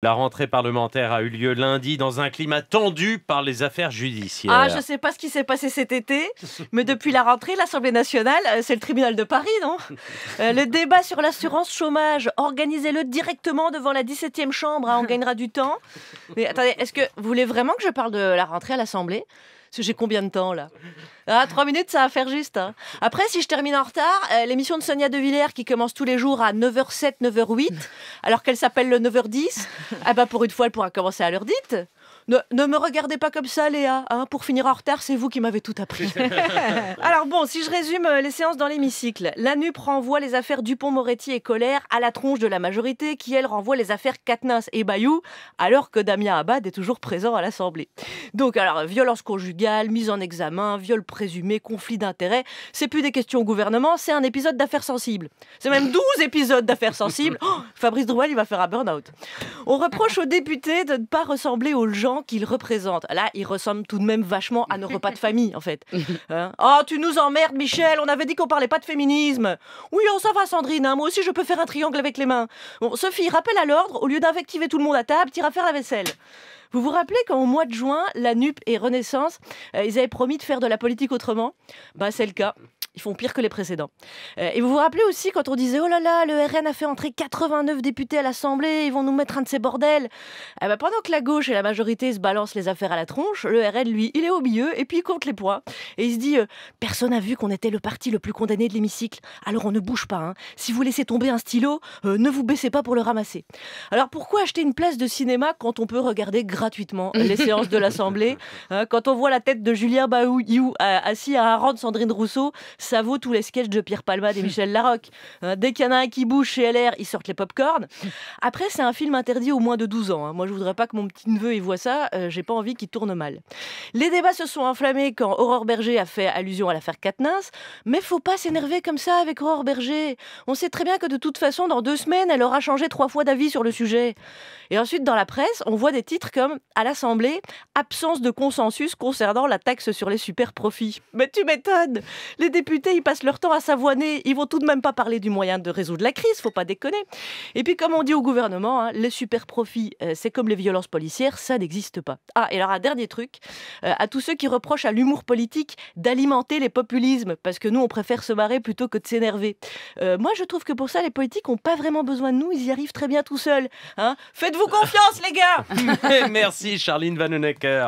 La rentrée parlementaire a eu lieu lundi dans un climat tendu par les affaires judiciaires. Ah, je ne sais pas ce qui s'est passé cet été, mais depuis la rentrée, l'Assemblée nationale, euh, c'est le tribunal de Paris, non euh, Le débat sur l'assurance chômage, organisez-le directement devant la 17e chambre, hein, on gagnera du temps. Mais attendez, est-ce que vous voulez vraiment que je parle de la rentrée à l'Assemblée Parce j'ai combien de temps là ah, trois minutes, ça va faire juste. Hein. Après, si je termine en retard, euh, l'émission de Sonia De Villers qui commence tous les jours à 9h07, 9h08, alors qu'elle s'appelle le 9h10, ah bah, pour une fois, elle pourra commencer à l'heure dite. Ne, me regardez pas comme ça, Léa. Hein, pour finir en retard, c'est vous qui m'avez tout appris. Alors bon, si je résume euh, les séances dans l'hémicycle, la NUP renvoie les affaires Dupont-Moretti et Colère à la tronche de la majorité, qui elle renvoie les affaires Katniss et Bayou, alors que Damien Abad est toujours présent à l'Assemblée. Donc alors, violence conjugale, mise en examen, viol présumé, conflit d'intérêts, c'est plus des questions au gouvernement, c'est un épisode d'affaires sensibles. C'est même 12 épisodes d'affaires sensibles. Oh, Fabrice Drouel, il va faire un burn-out. On reproche aux députés de ne pas ressembler aux gens qu'il représente. Là, il ressemble tout de même vachement à nos repas de famille, en fait. Hein. oh, tu nous emmerdes, Michel, on avait dit qu'on parlait pas de féminisme. Oui, on oh, ça va, Sandrine, hein. moi aussi je peux faire un triangle avec les mains. Bon, Sophie, rappelle à l'ordre, au lieu d'invectiver tout le monde à table, à faire la vaisselle. Vous vous rappelez quand au mois de juin, la NUP et Renaissance, euh, ils avaient promis de faire de la politique autrement Bah c'est le cas. Ils font pire que les précédents. Euh, et vous vous rappelez aussi quand on disait Oh là là, le RN a fait entrer 89 députés à l'Assemblée, ils vont nous mettre un de ces bordels. Eh ben, pendant que la gauche et la majorité se balancent les affaires à la tronche, le RN, lui, il est au milieu et puis il compte les points. Et il se dit euh, Personne n'a vu qu'on était le parti le plus condamné de l'hémicycle, alors on ne bouge pas. Hein. Si vous laissez tomber un stylo, ne vous baissez pas pour le ramasser. Alors pourquoi acheter une place de cinéma quand on peut regarder gratuitement les séances de l'Assemblée. Hein, quand on voit la tête de Julien Bayou euh, assis à un rang de Sandrine Rousseau, ça vaut tous les sketchs de Pierre Palmade et Michel Larocque. Hein, dès qu'il y en a un qui bouge chez LR, ils sortent les pop-corn. Après, c'est un film interdit aux moins de 12 ans. Hein. Moi, je voudrais pas que mon petit-neveu y voit ça. Euh, j'ai pas envie qu'il tourne mal. Les débats se sont enflammés quand Aurore Berger a fait allusion à l'affaire Katnins, mais faut pas s'énerver comme ça avec Aurore Berger. On sait très bien que de toute façon, dans deux semaines, elle aura changé trois fois d'avis sur le sujet. Et ensuite, dans la presse, on voit des titres comme à l'Assemblée, absence de consensus concernant la taxe sur les super profits. Mais tu m'étonnes Les députés, ils passent leur temps à s'avoiner. Ils vont tout de même pas parler du moyen de résoudre la crise, faut pas déconner. Et puis, comme on dit au gouvernement, hein, les super profits, euh, c'est comme les violences policières, ça n'existe pas. Ah, et alors un dernier truc, euh, à tous ceux qui reprochent à l'humour politique d'alimenter les populismes, parce que nous, on préfère se marrer plutôt que de s'énerver. Euh, moi, je trouve que pour ça, les politiques n'ont pas vraiment besoin de nous, ils y arrivent très bien tout seuls. Hein. Faites-vous confiance, les gars Merci Charline Vanhoenacker.